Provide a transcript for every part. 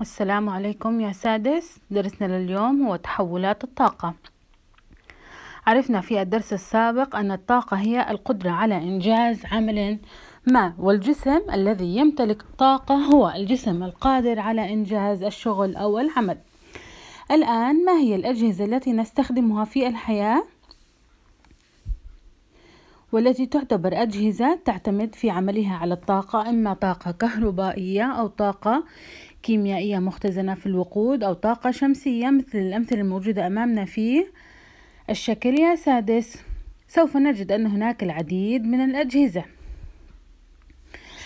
السلام عليكم يا سادس درسنا لليوم هو تحولات الطاقة عرفنا في الدرس السابق أن الطاقة هي القدرة على إنجاز عمل ما والجسم الذي يمتلك الطاقة هو الجسم القادر على إنجاز الشغل أو العمل الآن ما هي الأجهزة التي نستخدمها في الحياة والتي تعتبر أجهزة تعتمد في عملها على الطاقة إما طاقة كهربائية أو طاقة كيميائية مختزنة في الوقود أو طاقة شمسية مثل الأمثلة الموجودة أمامنا في الشكل يا سادس سوف نجد أن هناك العديد من الأجهزة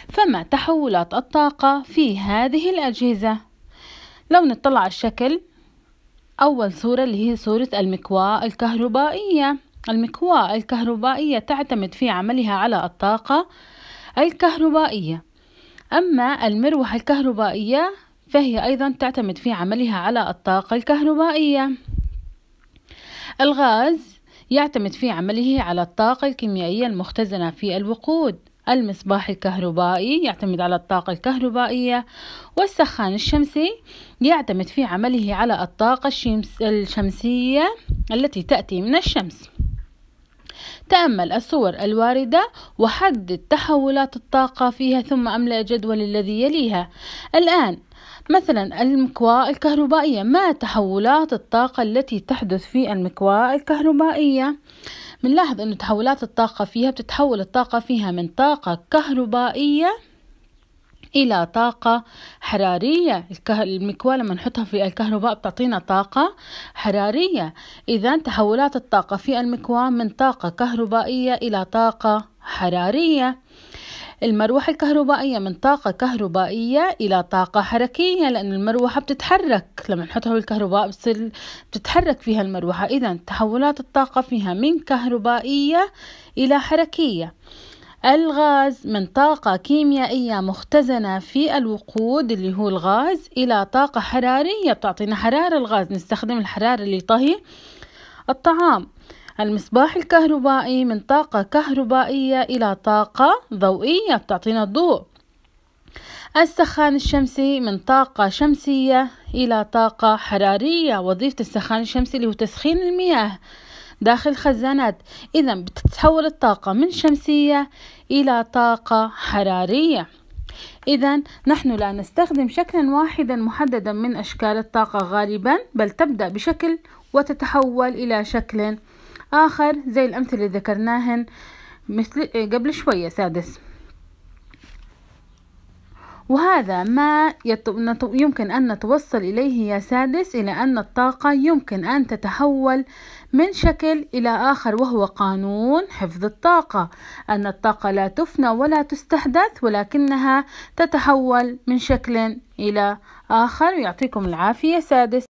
فما تحولات الطاقة في هذه الأجهزة لو نطلع على الشكل أول صورة اللي هي صورة المكواة الكهربائية المكواة الكهربائية تعتمد في عملها على الطاقة الكهربائية أما المروحة الكهربائية فهي أيضا تعتمد في عملها على الطاقة الكهربائية الغاز يعتمد في عمله على الطاقة الكيميائية المختزنة في الوقود المصباح الكهربائي يعتمد على الطاقة الكهربائية والسخان الشمسي يعتمد في عمله على الطاقة الشمسية التي تأتي من الشمس تأمل الصور الواردة وحدد تحولات الطاقة فيها ثم أملأ الجدول الذي يليها الآن مثلا المكواة الكهربائية ما تحولات الطاقة التي تحدث في المكواة الكهربائية بنلاحظ أن تحولات الطاقة فيها بتتحول الطاقة فيها من طاقة كهربائية إلى طاقة حرارية المكواة لما نحطها في الكهرباء بتعطينا طاقة حرارية إذا تحولات الطاقة في المكواة من طاقة كهربائية إلى طاقة حرارية المروحة الكهربائية من طاقة كهربائية إلى طاقة حركية لأن المروحة بتتحرك لما نحطها بالكهرباء بتصير بتتحرك فيها المروحة إذا تحولات الطاقة فيها من كهربائية إلى حركية الغاز من طاقة كيميائية مختزنة في الوقود اللي هو الغاز إلى طاقة حرارية بتعطينا حرارة الغاز نستخدم الحرارة لطهي الطعام المصباح الكهربائي من طاقة كهربائية إلى طاقة ضوئية بتعطينا الضوء السخان الشمسي من طاقة شمسية إلى طاقة حرارية وظيفة السخان الشمسي اللي هو تسخين المياه داخل الخزانات إذا بتتحول الطاقة من شمسية إلى طاقة حرارية إذا نحن لا نستخدم شكلا واحدا محددا من أشكال الطاقة غالبا بل تبدأ بشكل وتتحول إلى شكل آخر زي الأمثلة اللي ذكرناهن مثل آه، قبل شوية سادس وهذا ما يمكن أن نتوصل إليه يا سادس إلى أن الطاقة يمكن أن تتحول من شكل إلى آخر وهو قانون حفظ الطاقة أن الطاقة لا تفنى ولا تستحدث ولكنها تتحول من شكل إلى آخر ويعطيكم العافية سادس